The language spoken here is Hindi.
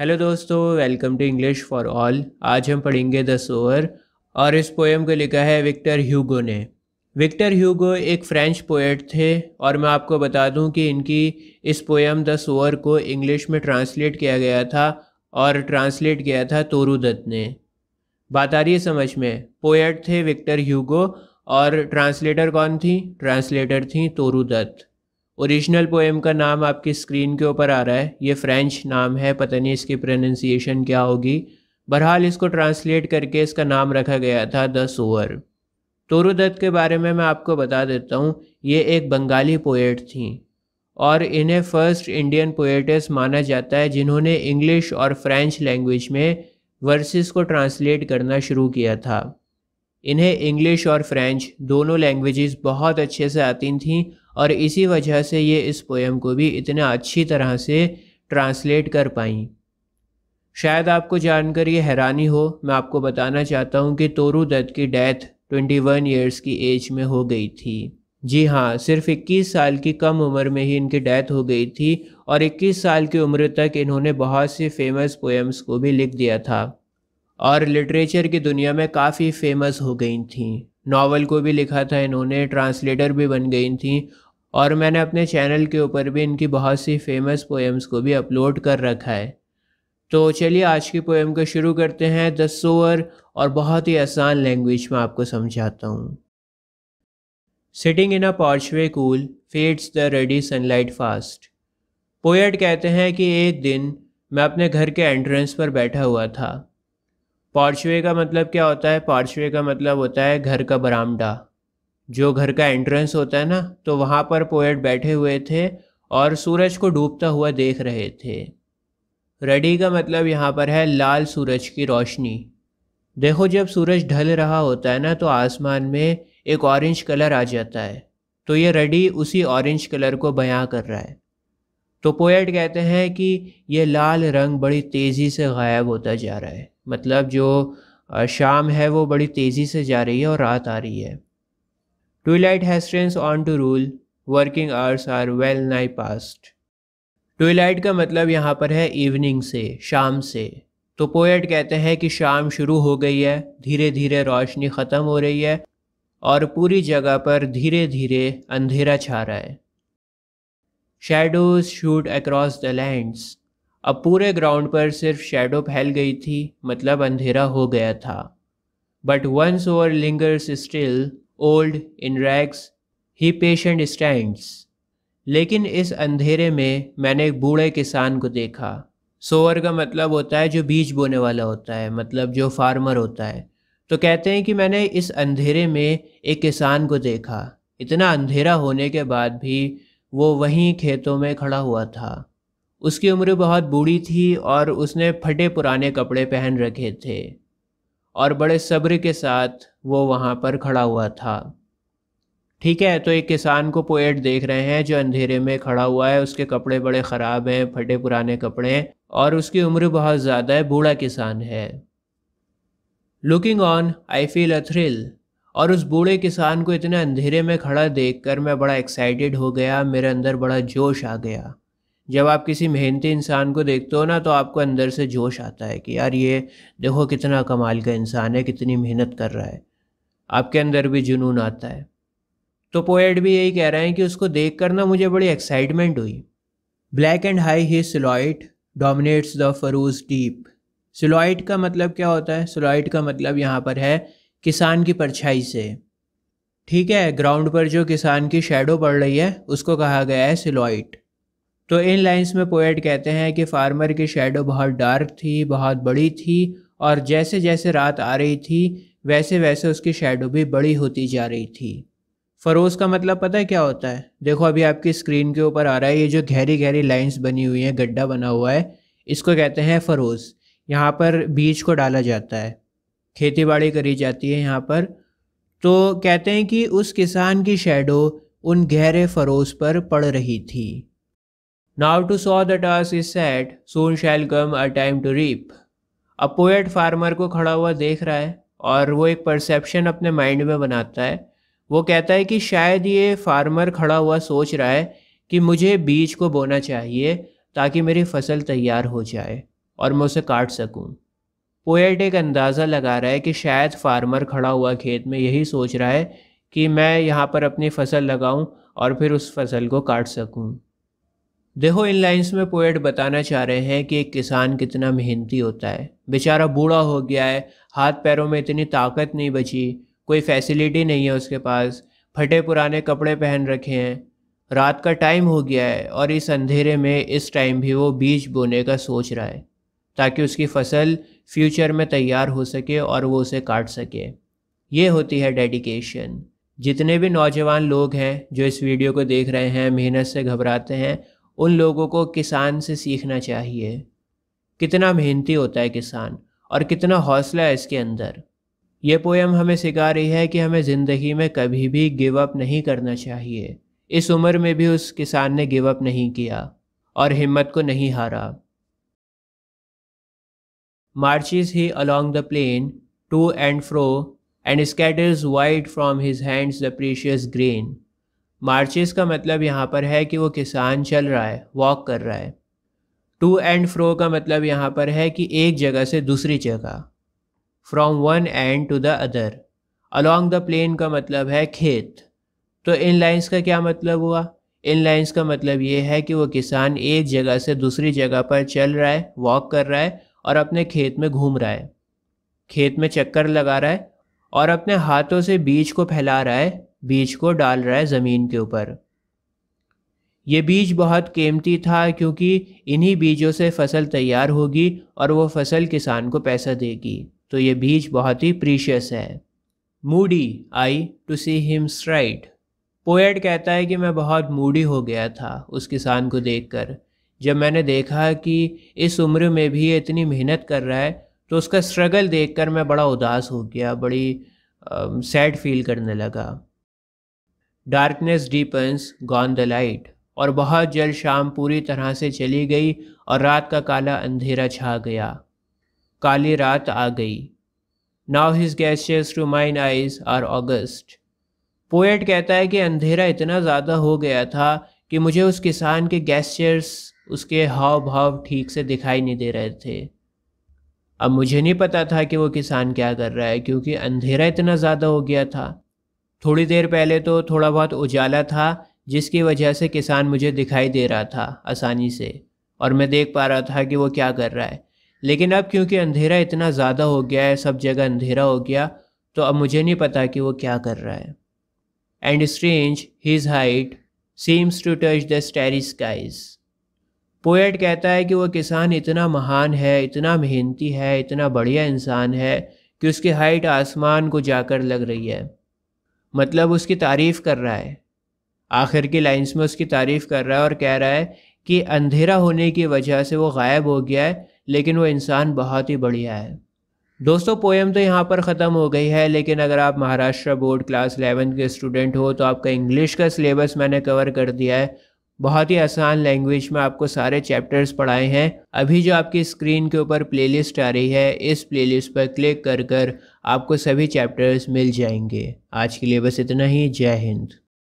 हेलो दोस्तों welcome to English for all आज हम पढ़ेंगे द सोअर और इस पोएम को लिखा है विक्टर ह्यूगो ने विक्टर ह्यूगो एक फ्रेंच पोएट थे और मैं आपको बता दूं कि इनकी इस पोएम द सोअर को इंग्लिश में ट्रांसलेट किया गया था और ट्रांसलेट किया था तोरू दत्त ने बात आ रही है समझ में पोएट थे विक्टर ह्यूगो और ट्रांसलेटर कौन थी ट्रांसलेटर थी तोरू दत्त ओरिजिनल पोएम का नाम आपकी स्क्रीन के ऊपर आ रहा है ये फ्रेंच नाम है पता नहीं इसकी प्रोनंसिएशन क्या होगी बहरहाल इसको ट्रांसलेट करके इसका नाम रखा गया था द सोअर तोरुदत्त दत्त के बारे में मैं आपको बता देता हूँ ये एक बंगाली पोएट थी और इन्हें फर्स्ट इंडियन पोएटस माना जाता है जिन्होंने इंग्लिश और फ्रेंच लैंग्वेज में वर्सेस को ट्रांसलेट करना शुरू किया था इन्हें इंग्लिश और फ्रेंच दोनों लैंग्वेजेस बहुत अच्छे से आती थीं और इसी वजह से ये इस पोएम को भी इतना अच्छी तरह से ट्रांसलेट कर पाई शायद आपको जानकर ये हैरानी हो मैं आपको बताना चाहता हूँ कि तोरू दत्त की डेथ 21 ईयर्स की एज में हो गई थी जी हाँ सिर्फ 21 साल की कम उम्र में ही इनकी डेथ हो गई थी और 21 साल की उम्र तक इन्होंने बहुत से फेमस पोएम्स को भी लिख दिया था और लिटरेचर की दुनिया में काफ़ी फेमस हो गई थी नावल को भी लिखा था इन्होंने ट्रांसलेटर भी बन गई थी और मैंने अपने चैनल के ऊपर भी इनकी बहुत सी फेमस पोएम्स को भी अपलोड कर रखा है तो चलिए आज की पोएम को शुरू करते हैं द सोअर और बहुत ही आसान लैंग्वेज में आपको समझाता हूँ sitting in a porchway cool fades the ruddy sunlight fast poet कहते हैं कि एक दिन मैं अपने घर के एंट्रेंस पर बैठा हुआ था पॉर्चवे का मतलब क्या होता है पॉर्चवे का मतलब होता है घर का बरामदा जो घर का एंट्रेंस होता है ना तो वहाँ पर पोएट बैठे हुए थे और सूरज को डूबता हुआ देख रहे थे रेडी का मतलब यहाँ पर है लाल सूरज की रोशनी देखो जब सूरज ढल रहा होता है ना तो आसमान में एक ऑरेंज कलर आ जाता है तो ये रेडी उसी ऑरेंज कलर को बयां कर रहा है तो पोएट कहते हैं कि ये लाल रंग बड़ी तेज़ी से गायब होता जा रहा है मतलब जो शाम है वो बड़ी तेज़ी से जा रही है और रात आ रही है Twilight strains on to rule, working hours are well nigh past. Twilight का मतलब यहाँ पर है इवनिंग से शाम से तो पोएट कहते हैं कि शाम शुरू हो गई है धीरे धीरे रोशनी ख़त्म हो रही है और पूरी जगह पर धीरे धीरे अंधेरा छा रहा है shadows shoot across the lands अब पूरे ग्राउंड पर सिर्फ शेडो फैल गई थी मतलब अंधेरा हो गया था but once over lingers still old in rags he patient stands लेकिन इस अंधेरे में मैंने एक बूढ़े किसान को देखा सोअर का मतलब होता है जो बीज बोने वाला होता है मतलब जो फार्मर होता है तो कहते हैं कि मैंने इस अंधेरे में एक किसान को देखा इतना अंधेरा होने के बाद भी वो वहीं खेतों में खड़ा हुआ था उसकी उम्र बहुत बूढ़ी थी और उसने फटे पुराने कपड़े पहन रखे थे और बड़े सब्र के साथ वो वहाँ पर खड़ा हुआ था ठीक है तो एक किसान को पोएट देख रहे हैं जो अंधेरे में खड़ा हुआ है उसके कपड़े बड़े ख़राब हैं फटे पुराने कपड़े हैं और उसकी उम्र बहुत ज़्यादा है बूढ़ा किसान है looking on I feel a thrill और उस बूढ़े किसान को इतने अंधेरे में खड़ा देखकर मैं बड़ा एक्साइटेड हो गया मेरे अंदर बड़ा जोश आ गया जब आप किसी मेहनती इंसान को देखते हो ना तो आपको अंदर से जोश आता है कि यार ये देखो कितना कमाल का इंसान है कितनी मेहनत कर रहा है आपके अंदर भी जुनून आता है तो पोएट भी यही कह रहे हैं कि उसको देख कर ना मुझे बड़ी एक्साइटमेंट हुई black and high he silhouette dominates the furrows deep silhouette का मतलब क्या होता है सिलॉइट का मतलब यहाँ पर है किसान की परछाई से ठीक है ग्राउंड पर जो किसान की शेडो पड़ रही है उसको कहा गया है सिलॉइट तो इन लाइंस में पोएट कहते हैं कि फार्मर की शेडो बहुत डार्क थी बहुत बड़ी थी और जैसे जैसे रात आ रही थी वैसे वैसे उसकी शेडो भी बड़ी होती जा रही थी फ़रोज़ का मतलब पता है क्या होता है देखो अभी आपकी स्क्रीन के ऊपर आ रहा है ये जो गहरी गहरी लाइंस बनी हुई हैं गड्ढा बना हुआ है इसको कहते हैं फ़रोज़ यहाँ पर बीज को डाला जाता है खेती बाड़ी करी जाती है यहाँ पर तो कहते हैं कि उस किसान की शेडो उन गहरे फ़रोज़ पर पड़ रही थी Now to sow the task is set, soon shall come a time to reap. अब पोएट फार्मर को खड़ा हुआ देख रहा है और वो एक परसेप्शन अपने माइंड में बनाता है वो कहता है कि शायद ये फार्मर खड़ा हुआ सोच रहा है कि मुझे बीज को बोना चाहिए ताकि मेरी फसल तैयार हो जाए और मैं उसे काट सकूं। पोएट एक अंदाज़ा लगा रहा है कि शायद फार्मर खड़ा हुआ खेत में यही सोच रहा है कि मैं यहाँ पर अपनी फसल लगाऊं और फिर उस फसल को काट सकूं। देखो इन लाइंस में पोएट बताना चाह रहे हैं कि एक किसान कितना मेहनती होता है बेचारा बूढ़ा हो गया है हाथ पैरों में इतनी ताकत नहीं बची कोई फैसिलिटी नहीं है उसके पास फटे पुराने कपड़े पहन रखे हैं रात का टाइम हो गया है और इस अंधेरे में इस टाइम भी वो बीज बोने का सोच रहा है ताकि उसकी फसल फ्यूचर में तैयार हो सके और वो उसे काट सके ये होती है डेडिकेशन जितने भी नौजवान लोग हैं जो इस वीडियो को देख रहे हैं मेहनत से घबराते हैं उन लोगों को किसान से सीखना चाहिए कितना मेहनती होता है किसान और कितना हौसला है इसके अंदर ये पोएम हमें सिखा रही है कि हमें ज़िंदगी में कभी भी गिव अप नहीं करना चाहिए इस उम्र में भी उस किसान ने गिव अप नहीं किया और हिम्मत को नहीं हारा marches he along the plain to and fro and scatters wide from his hands the precious grain marches का मतलब यहाँ पर है कि वो किसान चल रहा है वॉक कर रहा है टू एंड फ्रो का मतलब यहाँ पर है कि एक जगह से दूसरी जगह from one end to the other along the plain का मतलब है खेत तो इन लाइन्स का क्या मतलब हुआ इन लाइन्स का मतलब ये है कि वो किसान एक जगह से दूसरी जगह पर चल रहा है वॉक कर रहा है और अपने खेत में घूम रहा है खेत में चक्कर लगा रहा है और अपने हाथों से बीज को फैला रहा है बीज को डाल रहा है ज़मीन के ऊपर ये बीज बहुत कीमती था क्योंकि इन्हीं बीजों से फसल तैयार होगी और वो फसल किसान को पैसा देगी तो ये बीज बहुत ही प्रीशियस है moody I to see him stride poet कहता है कि मैं बहुत मूडी हो गया था उस किसान को देखकर जब मैंने देखा कि इस उम्र में भी ये इतनी मेहनत कर रहा है तो उसका स्ट्रगल देखकर मैं बड़ा उदास हो गया बड़ी सैड फील करने लगा darkness deepens gone the light और बहुत जल्द शाम पूरी तरह से चली गई और रात का काला अंधेरा छा गया काली रात आ गई नाउ हिज गैशेज to mine eyes are august poet कहता है कि अंधेरा इतना ज़्यादा हो गया था कि मुझे उस किसान के गैस्चर्स उसके हाव भाव ठीक से दिखाई नहीं दे रहे थे अब मुझे नहीं पता था कि वो किसान क्या कर रहा है क्योंकि अंधेरा इतना ज़्यादा हो गया था थोड़ी देर पहले तो थोड़ा बहुत उजाला था जिसकी वजह से किसान मुझे दिखाई दे रहा था आसानी से और मैं देख पा रहा था कि वो क्या कर रहा है लेकिन अब क्योंकि अंधेरा इतना ज़्यादा हो गया है सब जगह अंधेरा हो गया तो अब मुझे नहीं पता कि वो क्या कर रहा है and strange his height seems to touch the starry skies poet कहता है कि वो किसान इतना महान है इतना मेहनती है इतना बढ़िया इंसान है कि उसकी हाइट आसमान को जाकर लग रही है मतलब उसकी तारीफ़ कर रहा है आखिर की लाइंस में उसकी तारीफ़ कर रहा है और कह रहा है कि अंधेरा होने की वजह से वो गायब हो गया है लेकिन वो इंसान बहुत ही बढ़िया है दोस्तों पोएम तो यहाँ पर ख़त्म हो गई है लेकिन अगर आप महाराष्ट्र बोर्ड क्लास एलेवन के स्टूडेंट हो तो आपका इंग्लिश का सिलेबस मैंने कवर कर दिया है बहुत ही आसान लैंग्वेज में आपको सारे चैप्टर्स पढ़ाए हैं अभी जो आपकी स्क्रीन के ऊपर प्लेलिस्ट आ रही है इस प्लेलिस्ट पर क्लिक कर कर आपको सभी चैप्टर्स मिल जाएंगे आज के लिए बस इतना ही जय हिंद